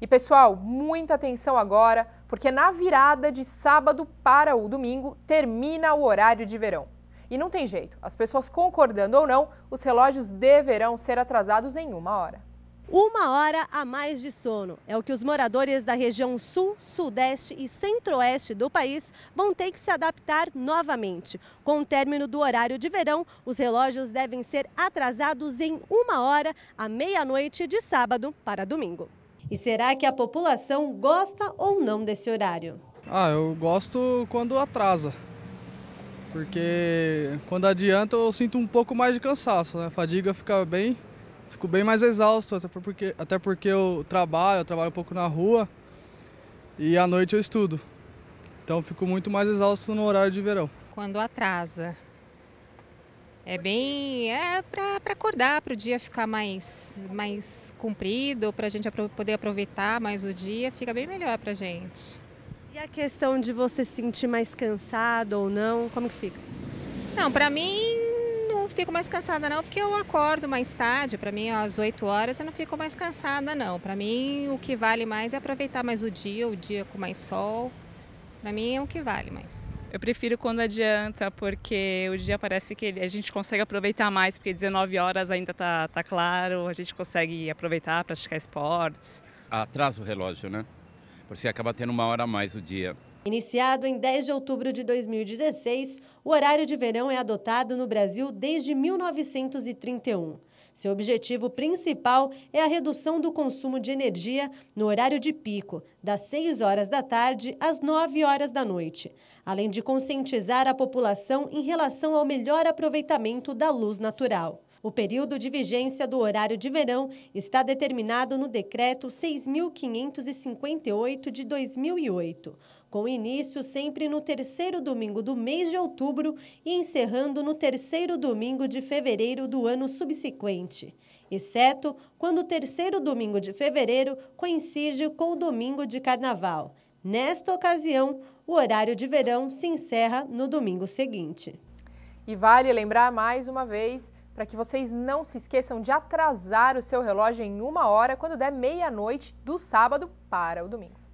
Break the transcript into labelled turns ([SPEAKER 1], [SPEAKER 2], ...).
[SPEAKER 1] E pessoal, muita atenção agora, porque na virada de sábado para o domingo termina o horário de verão. E não tem jeito, as pessoas concordando ou não, os relógios deverão ser atrasados em uma hora. Uma hora a mais de sono
[SPEAKER 2] é o que os moradores da região sul, sudeste e centro-oeste do país vão ter que se adaptar novamente. Com o término do horário de verão, os relógios devem ser atrasados em uma hora à meia-noite de sábado para domingo. E será que a população gosta ou não desse horário?
[SPEAKER 3] Ah, eu gosto quando atrasa. Porque quando adianta eu sinto um pouco mais de cansaço, né? A fadiga fica bem, fico bem mais exausto, até porque, até porque eu trabalho, eu trabalho um pouco na rua e à noite eu estudo. Então fico muito mais exausto no horário de verão.
[SPEAKER 4] Quando atrasa. É bem é para acordar, para o dia ficar mais, mais comprido, para a gente poder aproveitar mais o dia, fica bem melhor para a gente. E a questão de você se sentir mais cansado ou não, como que fica? Não, para mim não fico mais cansada não, porque eu acordo mais tarde, para mim às 8 horas eu não fico mais cansada não. Para mim o que vale mais é aproveitar mais o dia, o dia com mais sol. Para mim é o que vale mais.
[SPEAKER 1] Eu prefiro quando adianta, porque o dia parece que a gente consegue aproveitar mais, porque 19 horas ainda tá, tá claro, a gente consegue aproveitar, praticar esportes. Atrasa
[SPEAKER 3] o relógio, né? Porque acaba tendo uma hora a mais o dia.
[SPEAKER 2] Iniciado em 10 de outubro de 2016, o horário de verão é adotado no Brasil desde 1931. Seu objetivo principal é a redução do consumo de energia no horário de pico, das 6 horas da tarde às 9 horas da noite, além de conscientizar a população em relação ao melhor aproveitamento da luz natural. O período de vigência do horário de verão está determinado no Decreto 6.558 de 2008 com início sempre no terceiro domingo do mês de outubro e encerrando no terceiro domingo de fevereiro do ano subsequente, exceto quando o terceiro domingo de fevereiro coincide com o domingo de carnaval. Nesta ocasião, o horário de verão se
[SPEAKER 1] encerra no domingo seguinte. E vale lembrar mais uma vez para que vocês não se esqueçam de atrasar o seu relógio em uma hora quando der meia-noite do sábado para o domingo.